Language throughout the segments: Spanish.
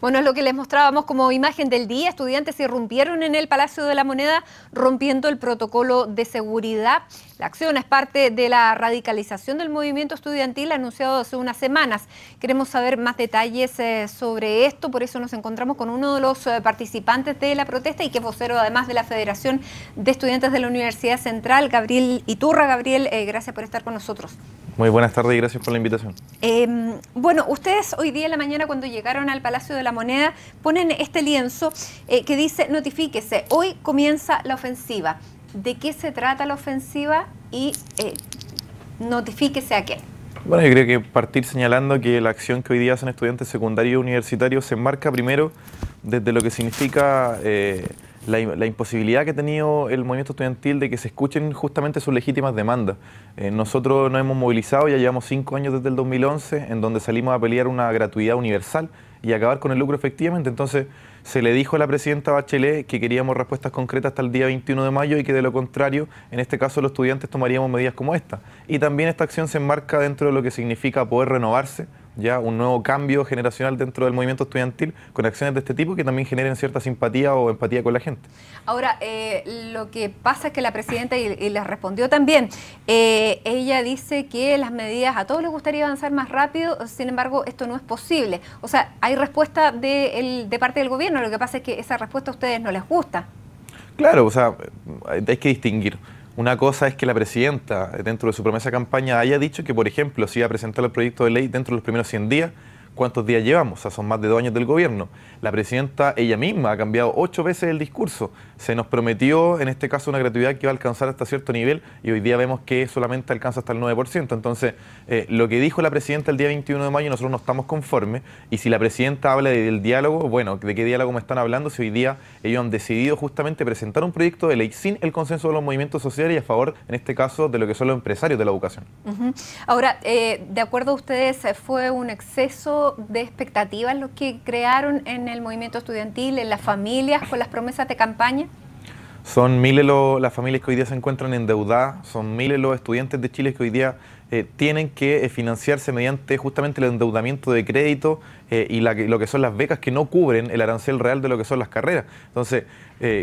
Bueno, es lo que les mostrábamos como imagen del día. Estudiantes irrumpieron en el Palacio de la Moneda rompiendo el protocolo de seguridad. La acción es parte de la radicalización del movimiento estudiantil anunciado hace unas semanas. Queremos saber más detalles eh, sobre esto, por eso nos encontramos con uno de los eh, participantes de la protesta y que es vocero además de la Federación de Estudiantes de la Universidad Central, Gabriel Iturra. Gabriel, eh, gracias por estar con nosotros. Muy buenas tardes y gracias por la invitación. Em, bueno, ustedes hoy día en la mañana cuando llegaron al Palacio de la moneda, ponen este lienzo eh, que dice, notifíquese, hoy comienza la ofensiva. ¿De qué se trata la ofensiva y eh, notifíquese a qué. Bueno, yo creo que partir señalando que la acción que hoy día hacen estudiantes secundarios y universitarios se enmarca primero desde lo que significa eh, la, imposibilidad que ha tenido el movimiento estudiantil de que se escuchen justamente sus legítimas demandas. nosotros nos hemos movilizado, ya llevamos cinco años desde el 2011, en donde salimos a pelear una gratuidad universal y acabar con el lucro efectivamente. Entonces se le dijo a la presidenta Bachelet que queríamos respuestas concretas hasta el día 21 de mayo y que de lo contrario, en este caso los estudiantes tomaríamos medidas como esta. Y también esta acción se enmarca dentro de lo que significa poder renovarse ya un nuevo cambio generacional dentro del movimiento estudiantil con acciones de este tipo que también generen cierta simpatía o empatía con la gente. Ahora, eh, lo que pasa es que la presidenta, y, les respondió también, eh, ella dice que las medidas, a todos les gustaría avanzar más rápido, sin embargo, esto no es posible. O sea, hay respuesta de parte del gobierno, lo que pasa es que esa respuesta a ustedes no les gusta. Claro, o sea, hay que distinguir. Una cosa es que la presidenta, eh, dentro de su promesa de campaña, haya dicho que, por ejemplo, si iba a presentar el proyecto de ley dentro de los primeros 100 días cuántos días llevamos, o sea, son más de dos años del gobierno. La presidenta ella misma ha cambiado ocho veces el discurso. Se nos prometió, en este caso, una gratuidad que iba a alcanzar hasta cierto nivel y hoy día vemos que solamente alcanza hasta el 9%. Entonces, eh, lo que dijo la presidenta el día 21 de mayo, nosotros no estamos conformes. Y si la presidenta habla del diálogo, bueno, ¿de qué diálogo me están hablando si hoy día ellos han decidido justamente presentar un proyecto de ley sin el consenso de los movimientos sociales y a favor, en este caso, de lo que son los empresarios de la educación? Ahora, eh, de acuerdo a ustedes, fue un exceso de expectativas los que crearon en el movimiento estudiantil, en las familias, con las promesas de campaña? Son miles las familias que hoy día se encuentran endeudadas, son miles los estudiantes de Chile que hoy día eh, tienen que eh, financiarse mediante justamente el endeudamiento de crédito eh, y lo que son las becas que no cubren el arancel real de lo que son las carreras. Entonces,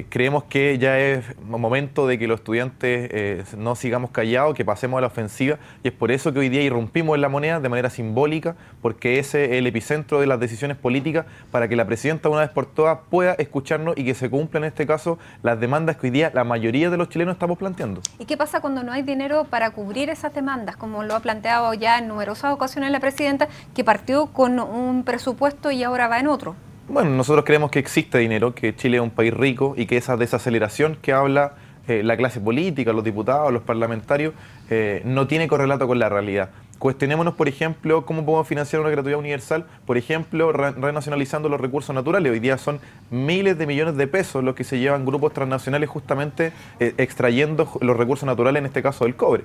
creemos que ya es momento de que los estudiantes no sigamos callados, que pasemos a la ofensiva y es por eso que hoy día irrumpimos en la moneda de manera simbólica, porque ese es el epicentro de las decisiones políticas para que la presidenta una vez por todas pueda escucharnos y que se cumplan en este caso las demandas que hoy día la mayoría de los chilenos estamos planteando. ¿Y qué pasa cuando no hay dinero para cubrir esas demandas? como lo ha planteado ya en numerosas ocasiones la presidenta, que partió con un presupuesto y ahora va en otro. Bueno, nosotros creemos que existe dinero, que Chile es un país rico y que esa desaceleración que habla eh, la clase política, los diputados, los parlamentarios, eh, no tiene correlato con la realidad. Cuestionémonos, por ejemplo, cómo podemos financiar una gratuidad universal, por ejemplo, renacionalizando los recursos naturales. Hoy día son miles de millones de pesos los que se llevan grupos transnacionales justamente eh, extrayendo los recursos naturales, en este caso del cobre.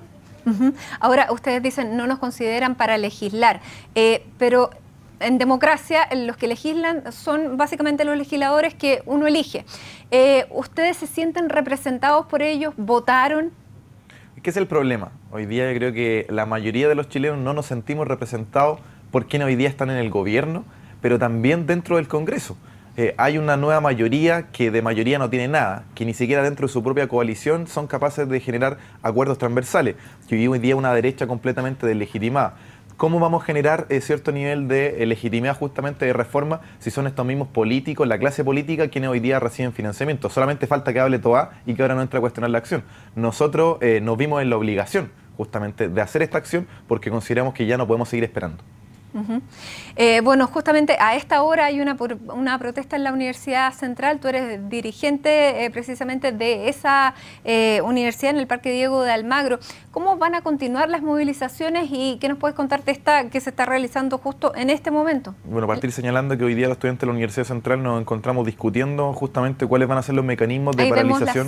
Ahora, ustedes dicen, no nos consideran para legislar, eh, pero en democracia los que legislan son básicamente los legisladores que uno elige. Eh, ¿Ustedes se sienten representados por ellos? ¿Votaron? ¿Qué es el problema? Hoy día yo creo que la mayoría de los chilenos no nos sentimos representados por quienes hoy día están en el gobierno, pero también dentro del Congreso. Eh, hay una nueva mayoría que de mayoría no tiene nada, que ni siquiera dentro de su propia coalición son capaces de generar acuerdos transversales, que hoy día una derecha completamente deslegitimada. ¿Cómo vamos a generar eh, cierto nivel de eh, legitimidad justamente de reforma si son estos mismos políticos, la clase política, quienes hoy día reciben financiamiento? Solamente falta que hable Toa y que ahora no entre a cuestionar la acción. Nosotros nos vimos en la obligación justamente de hacer esta acción porque consideramos que ya no podemos seguir esperando. Eh, bueno, justamente a esta hora hay una, una protesta en la Universidad Central. Tú eres dirigente eh, precisamente de esa eh, universidad en el Parque Diego de Almagro. ¿Cómo van a continuar las movilizaciones y qué nos puedes contar de esta que se está realizando justo en este momento? Bueno, partir señalando que hoy día los estudiantes de la Universidad Central nos encontramos discutiendo justamente cuáles van a ser los mecanismos de Ahí las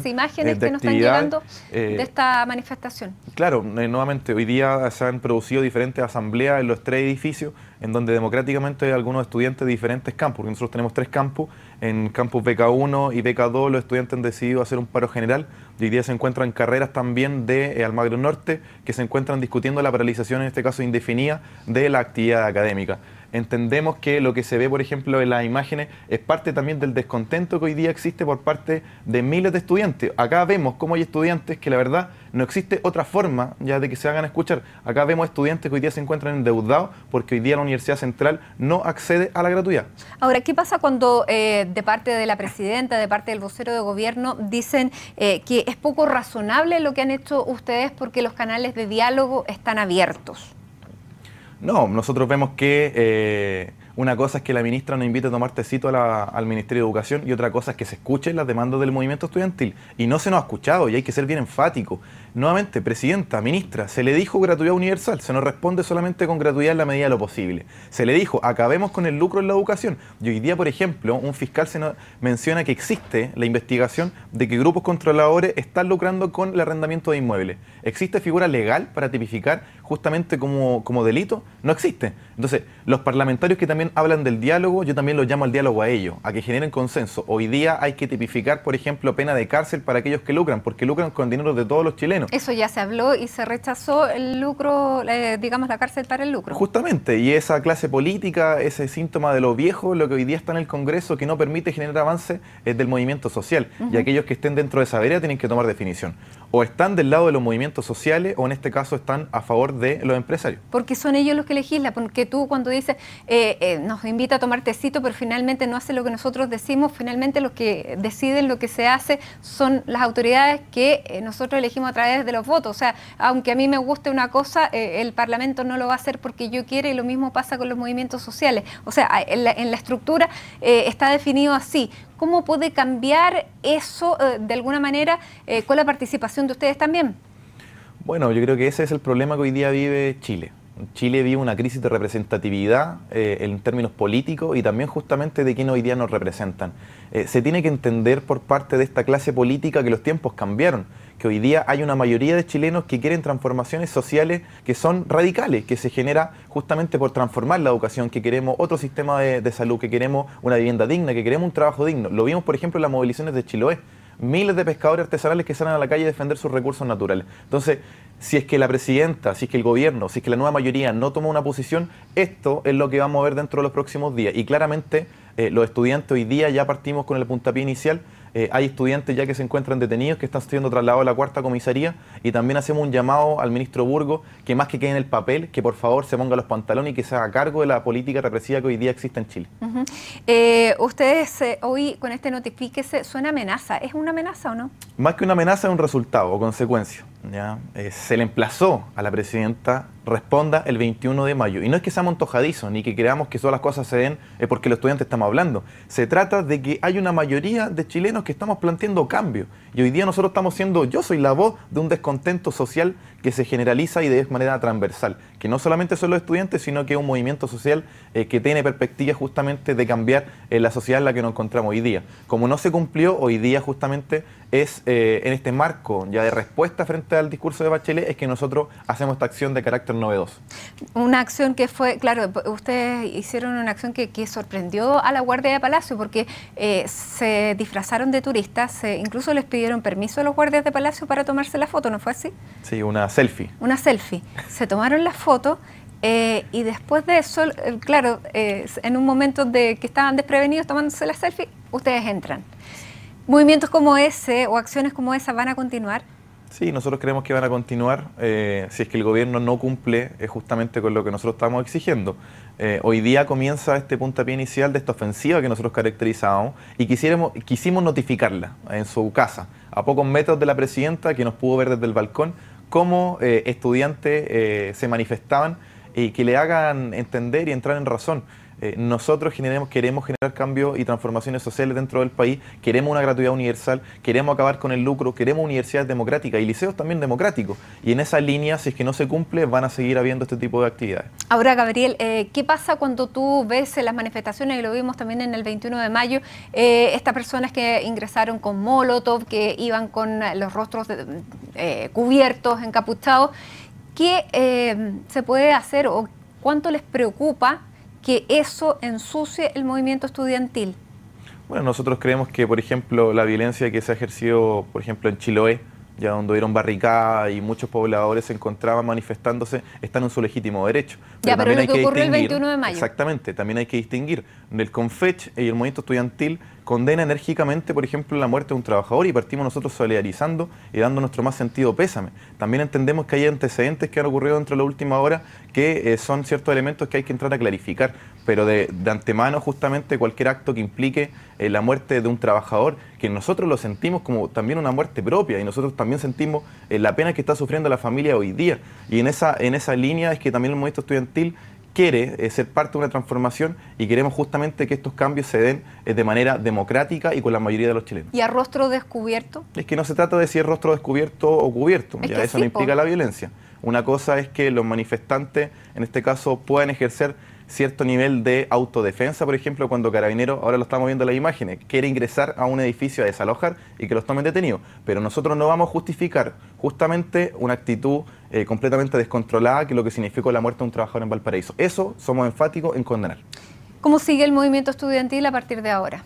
imágenes que nos están llegando de esta manifestación. Claro, nuevamente hoy día se han producido diferentes asambleas en los tres edificios en donde democráticamente hay algunos estudiantes de diferentes campos, porque nosotros tenemos tres campos, en campus BK1 y BK2 los estudiantes han decidido hacer un paro general y hoy día se encuentran carreras también de eh, Almagro Norte que se encuentran discutiendo la paralización, en este caso indefinida, de la actividad académica entendemos que lo que se ve, por ejemplo, en las imágenes es parte también del descontento que hoy día existe por parte de miles de estudiantes. Acá vemos cómo hay estudiantes que la verdad no existe otra forma ya de que se hagan escuchar. Acá vemos estudiantes que hoy día se encuentran endeudados porque hoy día la Universidad Central no accede a la gratuidad. Ahora, ¿qué pasa cuando eh, de parte de la presidenta, de parte del vocero de gobierno, dicen eh, que es poco razonable lo que han hecho ustedes porque los canales de diálogo están abiertos? No, nosotros vemos que eh, una cosa es que la ministra nos invite a tomar tecito al Ministerio de Educación y otra cosa es que se escuchen las demandas del movimiento estudiantil. Y no se nos ha escuchado y hay que ser bien enfático. Nuevamente, Presidenta, Ministra, se le dijo gratuidad universal, se nos responde solamente con gratuidad en la medida de lo posible. Se le dijo, acabemos con el lucro en la educación. Y hoy día, por ejemplo, un fiscal se menciona que existe la investigación de que grupos controladores están lucrando con el arrendamiento de inmuebles. ¿Existe figura legal para tipificar justamente como, delito, no existe. Entonces, los parlamentarios que también hablan del diálogo, yo también los llamo al diálogo a ellos, a que generen consenso. Hoy día hay que tipificar, por ejemplo, pena de cárcel para aquellos que lucran, porque lucran con dinero de todos los chilenos. Eso ya se habló y se rechazó el lucro, eh, digamos, la cárcel para el lucro. Justamente, y esa clase política, ese síntoma de lo viejo, lo que hoy día está en el Congreso, que no permite generar avance ...es del movimiento social. Y aquellos que estén dentro de esa vereda tienen que tomar definición. O están del lado de los movimientos sociales, o en este caso están a favor de de los empresarios. Porque son ellos los que legislan, porque tú cuando dices, eh, eh, nos invita a tomar tecito, pero finalmente no hace lo que nosotros decimos, finalmente los que deciden lo que se hace son las autoridades que eh, nosotros elegimos a través de los votos. O sea, aunque a mí me guste una cosa, el Parlamento no lo va a hacer porque yo quiera y lo mismo pasa con los movimientos sociales. O sea, en la estructura está definido así. ¿Cómo puede cambiar eso de alguna manera con la participación de ustedes también? Bueno, yo creo que ese es el problema que hoy día vive Chile. Chile vive una crisis de representatividad eh, en términos políticos y también justamente de quién hoy día nos representan. Eh, se tiene que entender por parte de esta clase política que los tiempos cambiaron, que hoy día hay una mayoría de chilenos que quieren transformaciones sociales que son radicales, que se genera justamente por transformar la educación, que queremos otro sistema de, de salud, que queremos una vivienda digna, que queremos un trabajo digno. Lo vimos, por ejemplo, en las movilizaciones de Chiloé miles de pescadores artesanales que salen a la calle a defender sus recursos naturales. Entonces, si es que la presidenta, si es que el gobierno, si es que la nueva mayoría no toma una posición, esto es lo que vamos a ver dentro de los próximos días. Y claramente eh, los estudiantes hoy día ya partimos con el puntapié inicial eh, hay estudiantes ya que se encuentran detenidos, que están siendo trasladados a la cuarta comisaría y también hacemos un llamado al ministro Burgo que más que quede en el papel, que por favor se ponga los pantalones y que se haga cargo de la política represiva que hoy día existe en Chile. Eh, ustedes eh, hoy con este notifíquese, suena amenaza. ¿Es una amenaza o no? Más que una amenaza es un resultado o consecuencia. Eh, se le emplazó a la presidenta responda el 21 de mayo. Y no es que seamos antojadizos ni que creamos que todas las cosas se den porque los estudiantes estamos hablando. Se trata de que hay una mayoría de chilenos que estamos planteando cambio. Y hoy día nosotros estamos siendo, yo soy la voz de un descontento social que se generaliza y de manera transversal. Que no solamente son los estudiantes, sino que es un movimiento social eh, que tiene perspectiva justamente de cambiar eh, la sociedad en la que nos encontramos hoy día. Como no se cumplió, hoy día justamente es en este marco ya de respuesta frente al discurso de Bachelet es que nosotros hacemos esta acción de carácter novedoso. Una acción que fue, claro, ustedes hicieron una acción que, sorprendió a la Guardia de Palacio porque eh, se disfrazaron de turistas, incluso les pidieron permiso a los guardias de Palacio para tomarse la foto, ¿no fue así? Sí, una selfie. Una selfie. Se tomaron la foto. Eh, y después de eso, eh, claro, en un momento de que estaban desprevenidos tomándose la selfie, ustedes entran. ¿Movimientos como ese o acciones como esa van a continuar? Sí, nosotros creemos que van a continuar eh, si es que el gobierno no cumple eh, justamente con lo que nosotros estamos exigiendo. Eh, hoy día comienza este puntapié inicial de esta ofensiva que nosotros caracterizábamos y quisimos notificarla en su casa, a pocos metros de la presidenta que nos pudo ver desde el balcón cómo estudiantes se manifestaban y que le hagan entender y entrar en razón. Eh, nosotros queremos generar cambios y transformaciones sociales dentro del país, queremos una gratuidad universal, queremos acabar con el lucro, queremos universidades democráticas y liceos también democráticos. Y en esa línea, si es que no se cumple, van a seguir habiendo este tipo de actividades. Ahora, Gabriel, eh, ¿qué pasa cuando tú ves las manifestaciones, y lo vimos también en el 21 de mayo, eh, estas personas que ingresaron con Molotov, que iban con los rostros cubiertos, encapuchados? ¿Qué se puede hacer o cuánto les preocupa que eso ensucie el movimiento estudiantil? Bueno, nosotros creemos que, por ejemplo, la violencia que se ha ejercido, por ejemplo, en Chiloé, ya donde hubieron barricadas y muchos pobladores se encontraban manifestándose, están en su legítimo derecho. ya, pero lo que, ocurrió el 21 de mayo. Exactamente, también hay que distinguir el CONFECH y el movimiento estudiantil condena enérgicamente, por ejemplo, la muerte de un trabajador y partimos nosotros solidarizando y dando nuestro más sentido pésame. También entendemos que hay antecedentes que han ocurrido dentro de la última hora que eh, son ciertos elementos que hay que entrar a clarificar, pero de, antemano justamente cualquier acto que implique eh, la muerte de un trabajador, que nosotros lo sentimos como también una muerte propia y nosotros también sentimos eh, la pena que está sufriendo la familia hoy día. Y en esa, en esa línea es que también el movimiento estudiantil quiere eh, ser parte de una transformación y queremos justamente que estos cambios se den eh, de manera democrática y con la mayoría de los chilenos. ¿Y a rostro descubierto? Es que no se trata de si es rostro descubierto o cubierto, ya eso no implica la violencia. Una cosa es que los manifestantes, en este caso, puedan ejercer cierto nivel de autodefensa, por ejemplo, cuando Carabinero, ahora lo estamos viendo en las imágenes, quiere ingresar a un edificio a desalojar y que los tomen detenidos. Pero nosotros no vamos a justificar justamente una actitud eh, completamente descontrolada que lo que significó la muerte de un trabajador en Valparaíso. Eso somos enfáticos en condenar. ¿Cómo sigue el movimiento estudiantil a partir de ahora?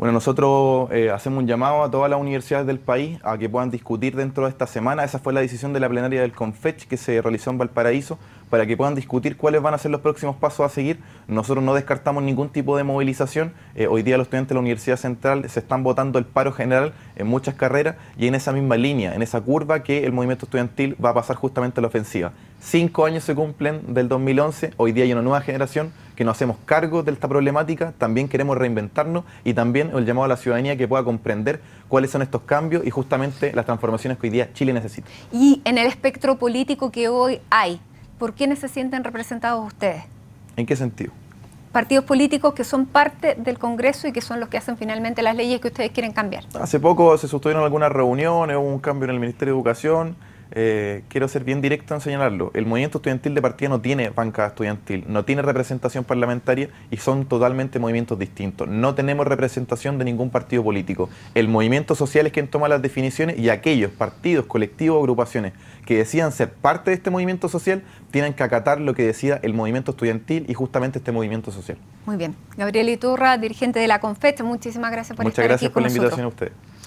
Bueno, nosotros eh, hacemos un llamado a todas las universidades del país a que puedan discutir dentro de esta semana. Esa fue la decisión de la plenaria del CONFECH que se realizó en Valparaíso para que puedan discutir cuáles van a ser los próximos pasos a seguir. Nosotros no descartamos ningún tipo de movilización. Eh, hoy día los estudiantes de la Universidad Central se están votando el paro general en muchas carreras y en esa misma línea, en esa curva que el movimiento estudiantil va a pasar justamente a la ofensiva. Cinco años se cumplen del 2011, hoy día hay una nueva generación que nos hacemos cargo de esta problemática, también queremos reinventarnos y también el llamado a la ciudadanía que pueda comprender cuáles son estos cambios y justamente las transformaciones que hoy día Chile necesita. Y en el espectro político que hoy hay, ¿por quiénes se sienten representados ustedes? ¿En qué sentido? partidos políticos que son parte del Congreso y que son los que hacen finalmente las leyes que ustedes quieren cambiar. Hace poco se sostuvieron algunas reuniones, hubo un cambio en el Ministerio de Educación, eh, quiero ser bien directo en señalarlo, el movimiento estudiantil de partida no tiene banca estudiantil, no tiene representación parlamentaria y son totalmente movimientos distintos. No tenemos representación de ningún partido político. El movimiento social es quien toma las definiciones y aquellos partidos, colectivos o agrupaciones que decidan ser parte de este movimiento social tienen que acatar lo que decida el movimiento estudiantil y justamente este movimiento social. Muy bien. Gabriel Iturra, dirigente de la CONFET, muchísimas gracias por estar aquí con nosotros. Muchas gracias por la invitación a ustedes.